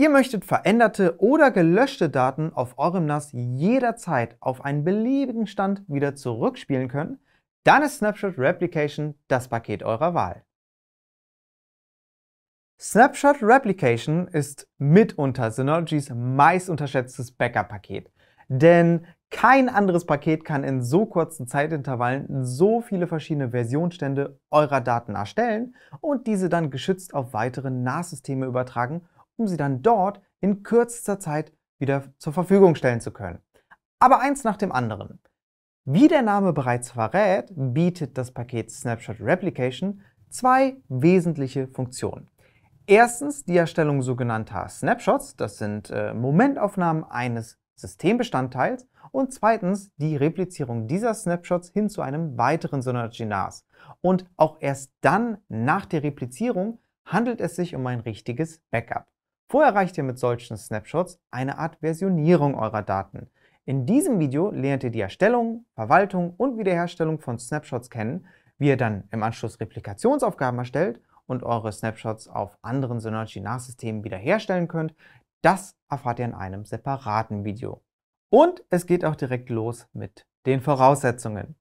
Ihr möchtet veränderte oder gelöschte Daten auf eurem NAS jederzeit auf einen beliebigen Stand wieder zurückspielen können, dann ist Snapshot Replication das Paket eurer Wahl. Snapshot Replication ist mitunter Synologies meist unterschätztes Backup-Paket, denn kein anderes Paket kann in so kurzen Zeitintervallen so viele verschiedene Versionsstände eurer Daten erstellen und diese dann geschützt auf weitere NAS-Systeme übertragen um sie dann dort in kürzester Zeit wieder zur Verfügung stellen zu können. Aber eins nach dem anderen. Wie der Name bereits verrät, bietet das Paket Snapshot Replication zwei wesentliche Funktionen. Erstens die Erstellung sogenannter Snapshots, das sind äh, Momentaufnahmen eines Systembestandteils, und zweitens die Replizierung dieser Snapshots hin zu einem weiteren Synology NAS. Und auch erst dann, nach der Replizierung, handelt es sich um ein richtiges Backup. Vorher erreicht ihr mit solchen Snapshots eine Art Versionierung eurer Daten. In diesem Video lernt ihr die Erstellung, Verwaltung und Wiederherstellung von Snapshots kennen, wie ihr dann im Anschluss Replikationsaufgaben erstellt und eure Snapshots auf anderen Synology-Nachsystemen wiederherstellen könnt. Das erfahrt ihr in einem separaten Video. Und es geht auch direkt los mit den Voraussetzungen.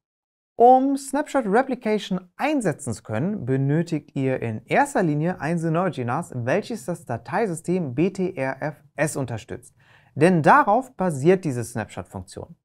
Um Snapshot Replication einsetzen zu können, benötigt ihr in erster Linie ein Synology NAS, welches das Dateisystem BTRFS unterstützt. Denn darauf basiert diese Snapshot-Funktion.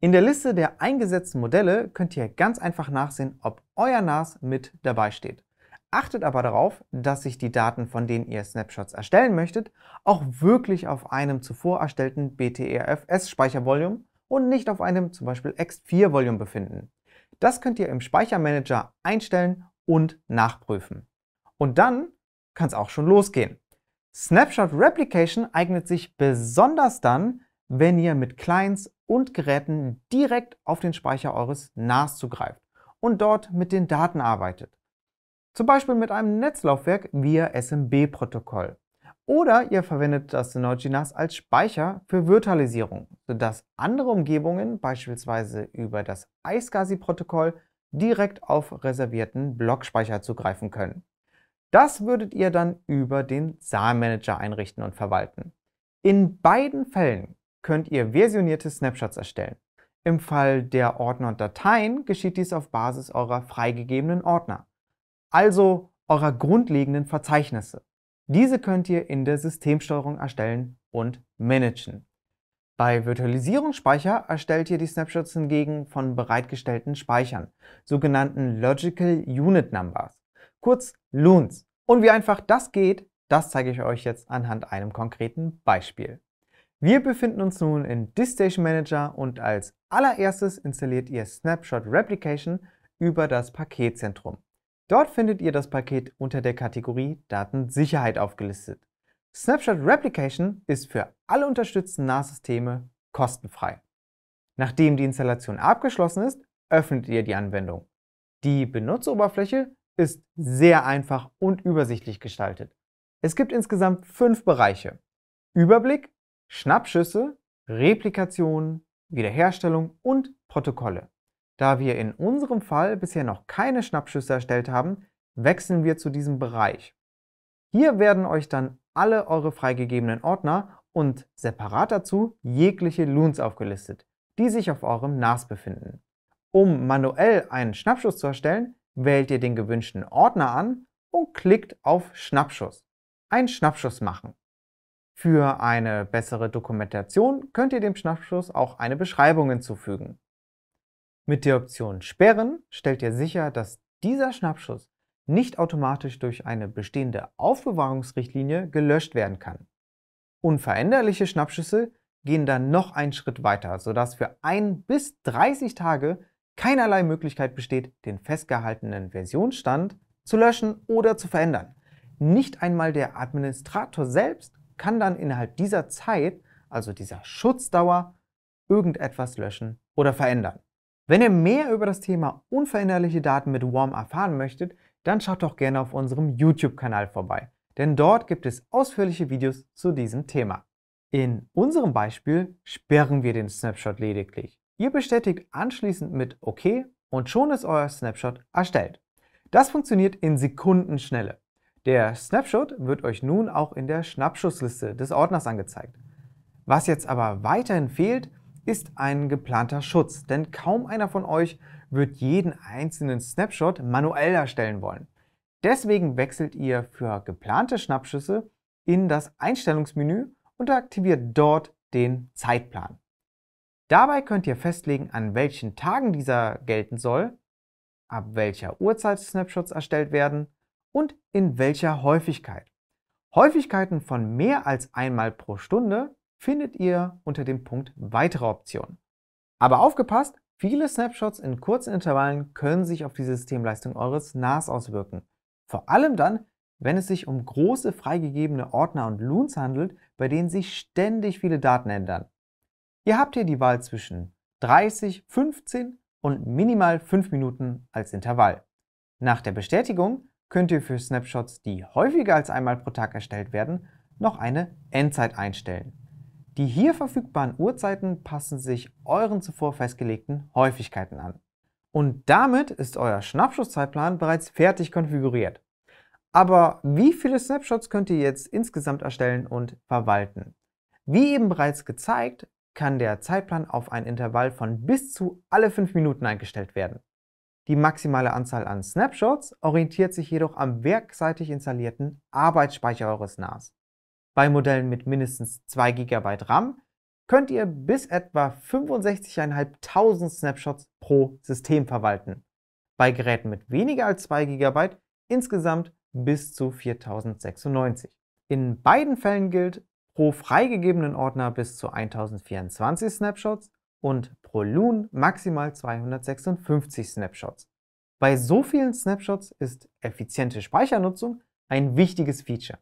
In der Liste der eingesetzten Modelle könnt ihr ganz einfach nachsehen, ob euer NAS mit dabei steht. Achtet aber darauf, dass sich die Daten, von denen ihr Snapshots erstellen möchtet, auch wirklich auf einem zuvor erstellten BTRFS-Speichervolume und nicht auf einem zum Beispiel X4-Volume befinden. Das könnt ihr im Speichermanager einstellen und nachprüfen. Und dann kann es auch schon losgehen. Snapshot Replication eignet sich besonders dann, wenn ihr mit Clients und Geräten direkt auf den Speicher eures NAS zugreift und dort mit den Daten arbeitet. Zum Beispiel mit einem Netzlaufwerk via SMB-Protokoll. Oder ihr verwendet das Synology NAS als Speicher für Virtualisierung, sodass andere Umgebungen, beispielsweise über das iSCSI-Protokoll, direkt auf reservierten Blockspeicher zugreifen können. Das würdet ihr dann über den SAR-Manager einrichten und verwalten. In beiden Fällen könnt ihr versionierte Snapshots erstellen. Im Fall der Ordner und Dateien geschieht dies auf Basis eurer freigegebenen Ordner, also eurer grundlegenden Verzeichnisse. Diese könnt ihr in der Systemsteuerung erstellen und managen. Bei Virtualisierungsspeicher erstellt ihr die Snapshots hingegen von bereitgestellten Speichern, sogenannten Logical Unit Numbers, kurz Loons. Und wie einfach das geht, das zeige ich euch jetzt anhand einem konkreten Beispiel. Wir befinden uns nun in Disk Station Manager und als allererstes installiert ihr Snapshot Replication über das Paketzentrum. Dort findet ihr das Paket unter der Kategorie Datensicherheit aufgelistet. Snapshot Replication ist für alle unterstützten NAS-Systeme kostenfrei. Nachdem die Installation abgeschlossen ist, öffnet ihr die Anwendung. Die Benutzeroberfläche ist sehr einfach und übersichtlich gestaltet. Es gibt insgesamt fünf Bereiche. Überblick, Schnappschüsse, Replikation, Wiederherstellung und Protokolle. Da wir in unserem Fall bisher noch keine Schnappschüsse erstellt haben, wechseln wir zu diesem Bereich. Hier werden euch dann alle eure freigegebenen Ordner und separat dazu jegliche Loons aufgelistet, die sich auf eurem NAS befinden. Um manuell einen Schnappschuss zu erstellen, wählt ihr den gewünschten Ordner an und klickt auf Schnappschuss. Ein Schnappschuss machen. Für eine bessere Dokumentation könnt ihr dem Schnappschuss auch eine Beschreibung hinzufügen. Mit der Option Sperren stellt ihr sicher, dass dieser Schnappschuss nicht automatisch durch eine bestehende Aufbewahrungsrichtlinie gelöscht werden kann. Unveränderliche Schnappschüsse gehen dann noch einen Schritt weiter, sodass für ein bis 30 Tage keinerlei Möglichkeit besteht, den festgehaltenen Versionsstand zu löschen oder zu verändern. Nicht einmal der Administrator selbst kann dann innerhalb dieser Zeit, also dieser Schutzdauer, irgendetwas löschen oder verändern. Wenn ihr mehr über das Thema unveränderliche Daten mit WORM erfahren möchtet, dann schaut doch gerne auf unserem YouTube-Kanal vorbei, denn dort gibt es ausführliche Videos zu diesem Thema. In unserem Beispiel sperren wir den Snapshot lediglich. Ihr bestätigt anschließend mit OK und schon ist euer Snapshot erstellt. Das funktioniert in Sekundenschnelle. Der Snapshot wird euch nun auch in der Schnappschussliste des Ordners angezeigt. Was jetzt aber weiterhin fehlt, ist ein geplanter Schutz, denn kaum einer von euch wird jeden einzelnen Snapshot manuell erstellen wollen. Deswegen wechselt ihr für geplante Schnappschüsse in das Einstellungsmenü und aktiviert dort den Zeitplan. Dabei könnt ihr festlegen, an welchen Tagen dieser gelten soll, ab welcher Uhrzeit Snapshots erstellt werden und in welcher Häufigkeit. Häufigkeiten von mehr als einmal pro Stunde findet ihr unter dem Punkt Weitere Optionen. Aber aufgepasst, viele Snapshots in kurzen Intervallen können sich auf die Systemleistung eures NAS auswirken. Vor allem dann, wenn es sich um große freigegebene Ordner und Loons handelt, bei denen sich ständig viele Daten ändern. Ihr habt hier die Wahl zwischen 30, 15 und minimal 5 Minuten als Intervall. Nach der Bestätigung könnt ihr für Snapshots, die häufiger als einmal pro Tag erstellt werden, noch eine Endzeit einstellen. Die hier verfügbaren Uhrzeiten passen sich euren zuvor festgelegten Häufigkeiten an. Und damit ist euer Schnappschusszeitplan bereits fertig konfiguriert. Aber wie viele Snapshots könnt ihr jetzt insgesamt erstellen und verwalten? Wie eben bereits gezeigt, kann der Zeitplan auf ein Intervall von bis zu alle 5 Minuten eingestellt werden. Die maximale Anzahl an Snapshots orientiert sich jedoch am werkseitig installierten Arbeitsspeicher eures NAS. Bei Modellen mit mindestens 2 GB RAM könnt ihr bis etwa 65.500 Snapshots pro System verwalten. Bei Geräten mit weniger als 2 GB insgesamt bis zu 4096. In beiden Fällen gilt, pro freigegebenen Ordner bis zu 1024 Snapshots und pro Loon maximal 256 Snapshots. Bei so vielen Snapshots ist effiziente Speichernutzung ein wichtiges Feature.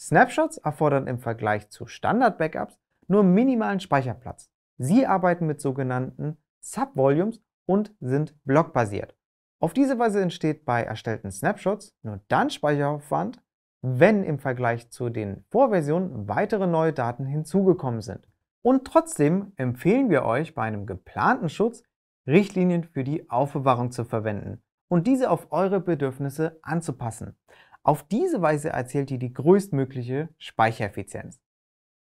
Snapshots erfordern im Vergleich zu Standard-Backups nur minimalen Speicherplatz. Sie arbeiten mit sogenannten Subvolumes und sind blockbasiert. Auf diese Weise entsteht bei erstellten Snapshots nur dann Speicheraufwand, wenn im Vergleich zu den Vorversionen weitere neue Daten hinzugekommen sind. Und trotzdem empfehlen wir euch bei einem geplanten Schutz Richtlinien für die Aufbewahrung zu verwenden und diese auf eure Bedürfnisse anzupassen. Auf diese Weise erzählt ihr die größtmögliche Speichereffizienz.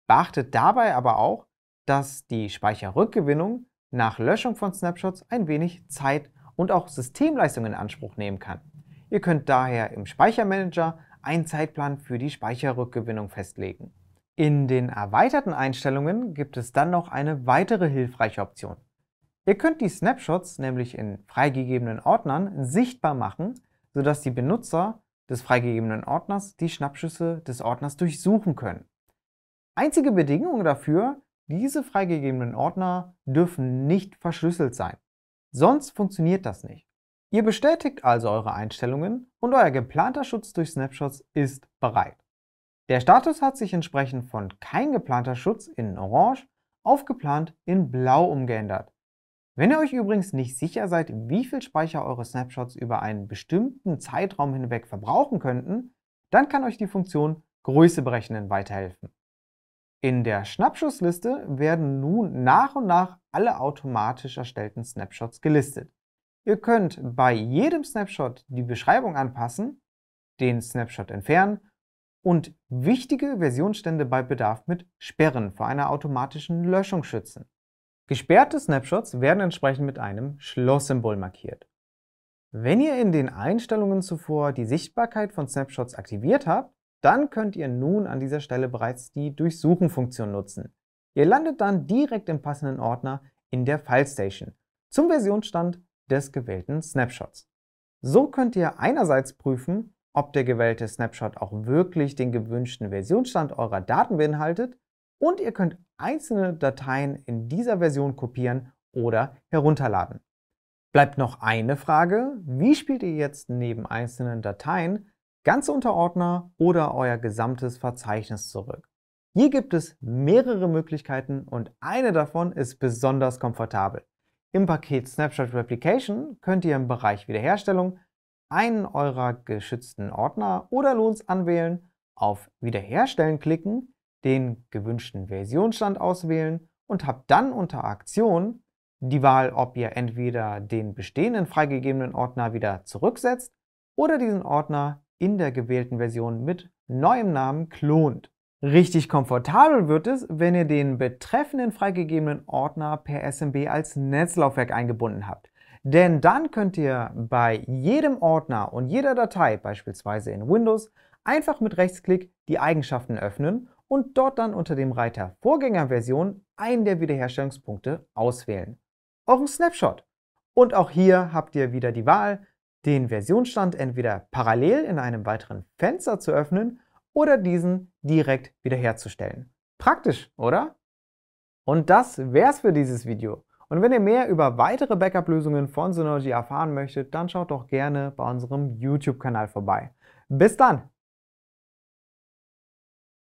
Beachtet dabei aber auch, dass die Speicherrückgewinnung nach Löschung von Snapshots ein wenig Zeit und auch Systemleistung in Anspruch nehmen kann. Ihr könnt daher im Speichermanager einen Zeitplan für die Speicherrückgewinnung festlegen. In den erweiterten Einstellungen gibt es dann noch eine weitere hilfreiche Option. Ihr könnt die Snapshots nämlich in freigegebenen Ordnern sichtbar machen, sodass die Benutzer des freigegebenen Ordners die Schnappschüsse des Ordners durchsuchen können. Einzige Bedingung dafür, diese freigegebenen Ordner dürfen nicht verschlüsselt sein. Sonst funktioniert das nicht. Ihr bestätigt also eure Einstellungen und euer geplanter Schutz durch Snapshots ist bereit. Der Status hat sich entsprechend von kein geplanter Schutz in Orange auf geplant in Blau umgeändert. Wenn ihr euch übrigens nicht sicher seid, wie viel Speicher eure Snapshots über einen bestimmten Zeitraum hinweg verbrauchen könnten, dann kann euch die Funktion Größe berechnen weiterhelfen. In der Schnappschussliste werden nun nach und nach alle automatisch erstellten Snapshots gelistet. Ihr könnt bei jedem Snapshot die Beschreibung anpassen, den Snapshot entfernen und wichtige Versionsstände bei Bedarf mit Sperren vor einer automatischen Löschung schützen. Gesperrte Snapshots werden entsprechend mit einem Schlosssymbol markiert. Wenn ihr in den Einstellungen zuvor die Sichtbarkeit von Snapshots aktiviert habt, dann könnt ihr nun an dieser Stelle bereits die Durchsuchen-Funktion nutzen. Ihr landet dann direkt im passenden Ordner in der FileStation zum Versionsstand des gewählten Snapshots. So könnt ihr einerseits prüfen, ob der gewählte Snapshot auch wirklich den gewünschten Versionsstand eurer Daten beinhaltet und ihr könnt einzelne Dateien in dieser Version kopieren oder herunterladen. Bleibt noch eine Frage, wie spielt ihr jetzt neben einzelnen Dateien ganze Unterordner oder euer gesamtes Verzeichnis zurück? Hier gibt es mehrere Möglichkeiten und eine davon ist besonders komfortabel. Im Paket Snapshot Replication könnt ihr im Bereich Wiederherstellung einen eurer geschützten Ordner oder Lohns anwählen, auf Wiederherstellen klicken den gewünschten Versionsstand auswählen und habt dann unter Aktion die Wahl, ob ihr entweder den bestehenden freigegebenen Ordner wieder zurücksetzt oder diesen Ordner in der gewählten Version mit neuem Namen klont. Richtig komfortabel wird es, wenn ihr den betreffenden freigegebenen Ordner per SMB als Netzlaufwerk eingebunden habt. Denn dann könnt ihr bei jedem Ordner und jeder Datei, beispielsweise in Windows, einfach mit Rechtsklick die Eigenschaften öffnen und dort dann unter dem Reiter Vorgängerversion einen der Wiederherstellungspunkte auswählen. Auch ein Snapshot. Und auch hier habt ihr wieder die Wahl, den Versionsstand entweder parallel in einem weiteren Fenster zu öffnen oder diesen direkt wiederherzustellen. Praktisch, oder? Und das wär's für dieses Video. Und wenn ihr mehr über weitere Backup-Lösungen von Synology erfahren möchtet, dann schaut doch gerne bei unserem YouTube-Kanal vorbei. Bis dann!